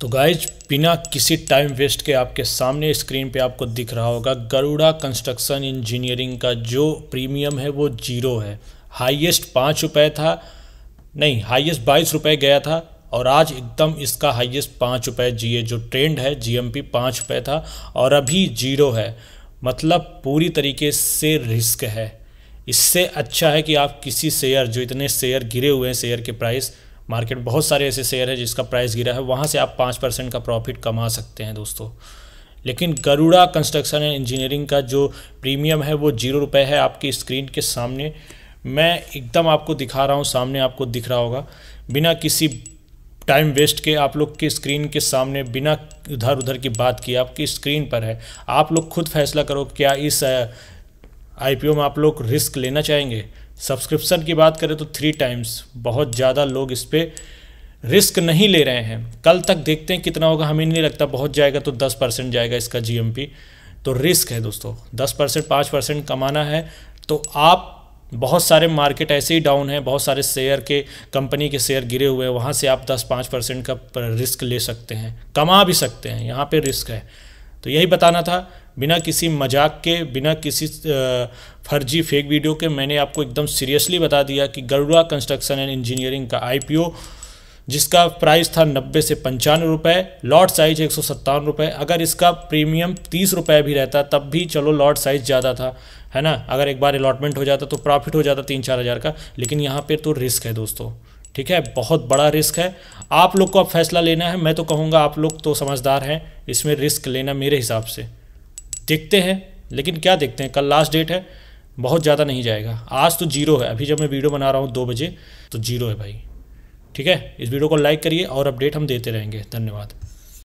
तो गाइज बिना किसी टाइम वेस्ट के आपके सामने स्क्रीन पे आपको दिख रहा होगा गरुड़ा कंस्ट्रक्शन इंजीनियरिंग का जो प्रीमियम है वो जीरो है हाईएस्ट पाँच रुपये था नहीं हाईएस्ट बाईस रुपये गया था और आज एकदम इसका हाईएस्ट पाँच रुपये जी जो ट्रेंड है जी एम पी पाँच रुपये था और अभी जीरो है मतलब पूरी तरीके से रिस्क है इससे अच्छा है कि आप किसी शेयर जो इतने शेयर गिरे हुए हैं शेयर के प्राइस मार्केट में बहुत सारे ऐसे शेयर है जिसका प्राइस गिरा है वहाँ से आप पाँच परसेंट का प्रॉफिट कमा सकते हैं दोस्तों लेकिन गरुड़ा कंस्ट्रक्शन एंड इंजीनियरिंग का जो प्रीमियम है वो जीरो रुपये है आपकी स्क्रीन के सामने मैं एकदम आपको दिखा रहा हूँ सामने आपको दिख रहा होगा बिना किसी टाइम वेस्ट के आप लोग की स्क्रीन के सामने बिना इधर उधर की बात की आपकी स्क्रीन पर है आप लोग खुद फैसला करो क्या इस आईपीओ में आप लोग रिस्क लेना चाहेंगे सब्सक्रिप्शन की बात करें तो थ्री टाइम्स बहुत ज़्यादा लोग इस पर रिस्क नहीं ले रहे हैं कल तक देखते हैं कितना होगा हमें नहीं लगता बहुत जाएगा तो दस परसेंट जाएगा इसका जीएमपी तो रिस्क है दोस्तों दस परसेंट पाँच परसेंट कमाना है तो आप बहुत सारे मार्केट ऐसे ही डाउन हैं बहुत सारे शेयर के कंपनी के शेयर गिरे हुए हैं वहाँ से आप दस पाँच परसेंट का रिस्क ले सकते हैं कमा भी सकते हैं यहाँ पर रिस्क है तो यही बताना था बिना किसी मजाक के बिना किसी फर्जी फेक वीडियो के मैंने आपको एकदम सीरियसली बता दिया कि गरुड़ा कंस्ट्रक्शन एंड इंजीनियरिंग का आई जिसका प्राइस था नब्बे से पंचानवे रुपये लॉट साइज एक सौ सत्तावन रुपये अगर इसका प्रीमियम तीस रुपये भी रहता तब भी चलो लॉट साइज ज़्यादा था है ना अगर एक बार अलॉटमेंट हो जाता तो प्रॉफिट हो जाता तीन चार हज़ार का लेकिन यहाँ पर तो रिस्क है दोस्तों ठीक है बहुत बड़ा रिस्क है आप लोग को अब फैसला लेना है मैं तो कहूँगा आप लोग तो समझदार हैं इसमें रिस्क लेना मेरे हिसाब से देखते हैं लेकिन क्या देखते हैं कल लास्ट डेट है बहुत ज़्यादा नहीं जाएगा आज तो जीरो है अभी जब मैं वीडियो बना रहा हूँ दो बजे तो जीरो है भाई ठीक है इस वीडियो को लाइक करिए और अपडेट हम देते रहेंगे धन्यवाद